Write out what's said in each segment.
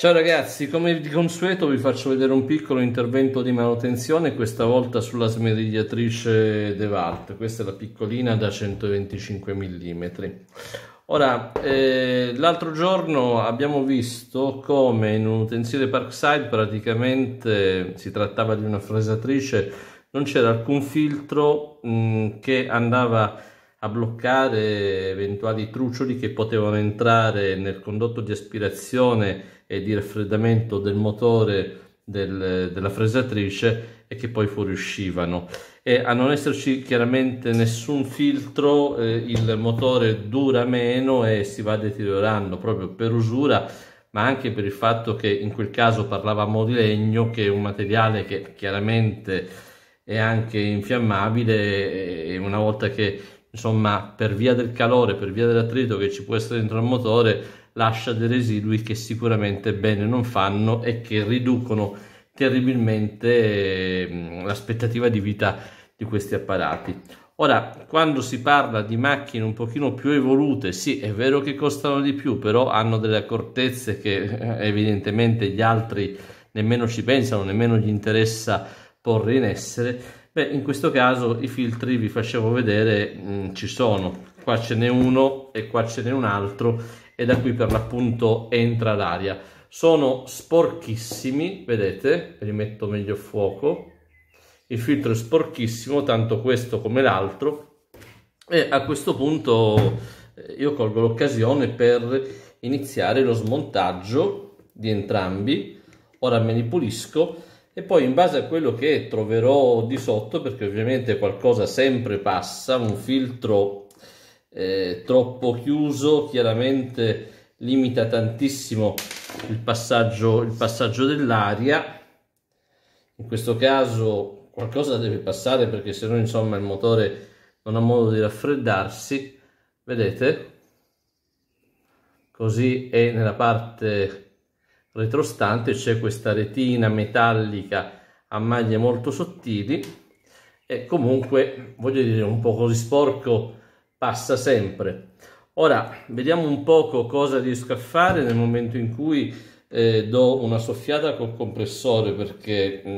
Ciao ragazzi, come di consueto vi faccio vedere un piccolo intervento di manutenzione, questa volta sulla smerigliatrice DeWalt, questa è la piccolina da 125 mm. Ora, eh, l'altro giorno abbiamo visto come in un utensile Parkside praticamente si trattava di una fresatrice, non c'era alcun filtro mh, mm, che andava a bloccare eventuali trucioli che potevano entrare nel condotto di aspirazione e di raffreddamento del motore del, della fresatrice e che poi fuoriuscivano. E a non esserci chiaramente nessun filtro, eh, il motore dura meno e si va deteriorando proprio per usura, ma anche per il fatto che in quel caso parlavamo di legno, che è un materiale che chiaramente è anche infiammabile e una volta che insomma, per via del calore, per via dell'attrito che ci può essere dentro al motore, lascia dei residui che sicuramente bene non fanno e che riducono terribilmente ehm, l'aspettativa di vita di questi apparati. Ora, quando si parla di macchine un pochino più evolute, sì, è vero che costano di più, però hanno delle accortezze che eh, evidentemente gli altri nemmeno ci pensano, nemmeno gli interessa porre in essere beh in questo caso i filtri vi facevo vedere mh, mm, ci sono qua ce n'è uno e qua ce n'è un altro e da qui per l'appunto entra l'aria sono sporchissimi vedete rimetto meglio a fuoco il filtro è sporchissimo tanto questo come l'altro e a questo punto eh, io colgo l'occasione per iniziare lo smontaggio di entrambi ora me li pulisco e poi in base a quello che troverò di sotto, perché ovviamente qualcosa sempre passa, un filtro eh, troppo chiuso chiaramente limita tantissimo il passaggio, il passaggio dell'aria, in questo caso qualcosa deve passare perché se no insomma il motore non ha modo di raffreddarsi, vedete? Così è nella parte retrostante c'è questa retina metallica a maglie molto sottili e comunque voglio dire un po' così sporco passa sempre ora vediamo un poco cosa riesco a fare nel momento in cui eh, do una soffiata col compressore perché mh,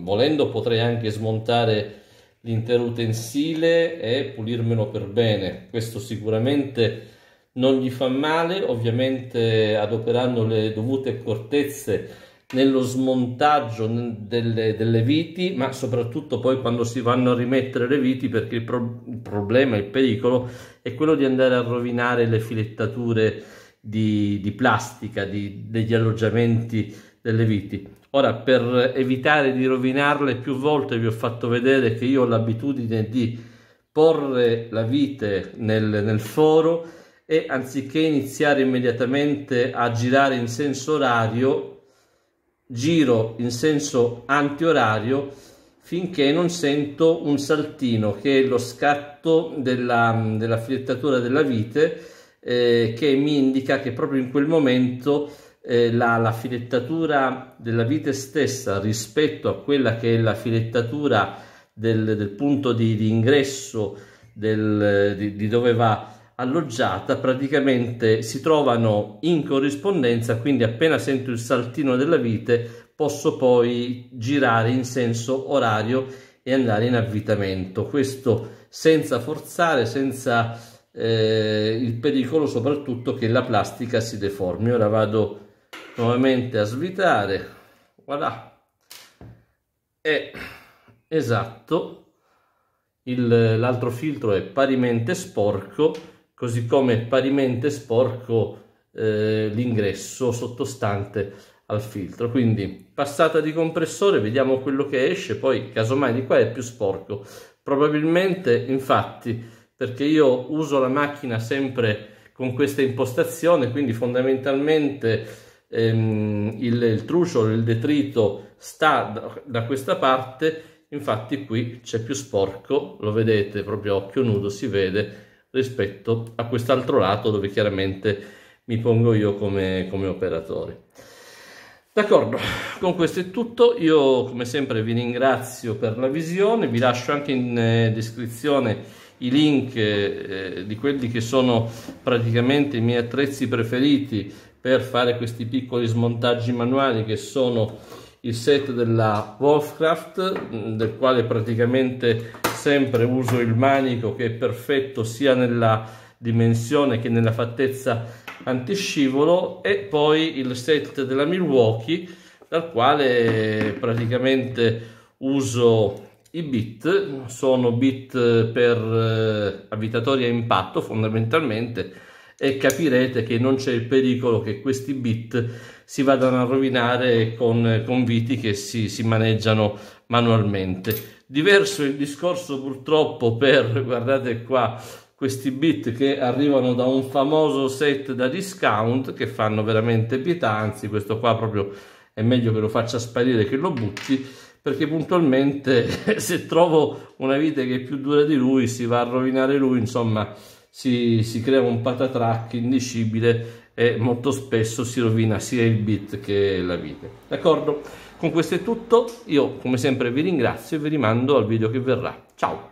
mm, volendo potrei anche smontare l'intero utensile e pulirmelo per bene questo sicuramente non gli fa male, ovviamente adoperando le dovute accortezze nello smontaggio delle, delle, viti, ma soprattutto poi quando si vanno a rimettere le viti, perché il, pro il problema, il pericolo è quello di andare a rovinare le filettature di, di plastica, di, degli alloggiamenti delle viti. Ora, per evitare di rovinarle più volte, vi ho fatto vedere che io ho l'abitudine di porre la vite nel, nel foro e anziché iniziare immediatamente a girare in senso orario, giro in senso antiorario finché non sento un saltino che è lo scatto della, della filettatura della vite eh, che mi indica che proprio in quel momento eh, la, la, filettatura della vite stessa rispetto a quella che è la filettatura del, del punto di, di ingresso del, di, di, dove va alloggiata praticamente si trovano in corrispondenza, quindi appena sento il saltino della vite posso poi girare in senso orario e andare in avvitamento. Questo senza forzare, senza eh, il pericolo soprattutto che la plastica si deformi. Ora vado nuovamente a svitare, voilà, è esatto, l'altro filtro è parimente sporco così come parimente sporco eh, l'ingresso sottostante al filtro. Quindi passata di compressore, vediamo quello che esce, poi casomai di qua è più sporco. Probabilmente, infatti, perché io uso la macchina sempre con questa impostazione, quindi fondamentalmente ehm, il, il truciolo, il detrito sta da, da questa parte, infatti qui c'è più sporco, lo vedete proprio a occhio nudo, si vede rispetto a quest'altro lato dove chiaramente mi pongo io come, come operatore. D'accordo, con questo è tutto, io come sempre vi ringrazio per la visione, vi lascio anche in eh, descrizione i link eh, di quelli che sono praticamente i miei attrezzi preferiti per fare questi piccoli smontaggi manuali che sono il set della Wolfcraft del quale praticamente sempre uso il manico che è perfetto sia nella dimensione che nella fattezza antiscivolo e poi il set della Milwaukee dal quale praticamente uso i bit sono bit per eh, avvitatori a impatto fondamentalmente e capirete che non c'è il pericolo che questi bit si vadano a rovinare con, con viti che si, si maneggiano manualmente. Diverso il discorso purtroppo per, guardate qua, questi bit che arrivano da un famoso set da discount che fanno veramente pietà, anzi questo qua proprio è meglio che lo faccia sparire che lo butti perché puntualmente se trovo una vite che è più dura di lui si va a rovinare lui, insomma si, si crea un patatrack indicibile e molto spesso si rovina sia il beat che la vite. D'accordo? Con questo è tutto, io come sempre vi ringrazio e vi rimando al video che verrà. Ciao!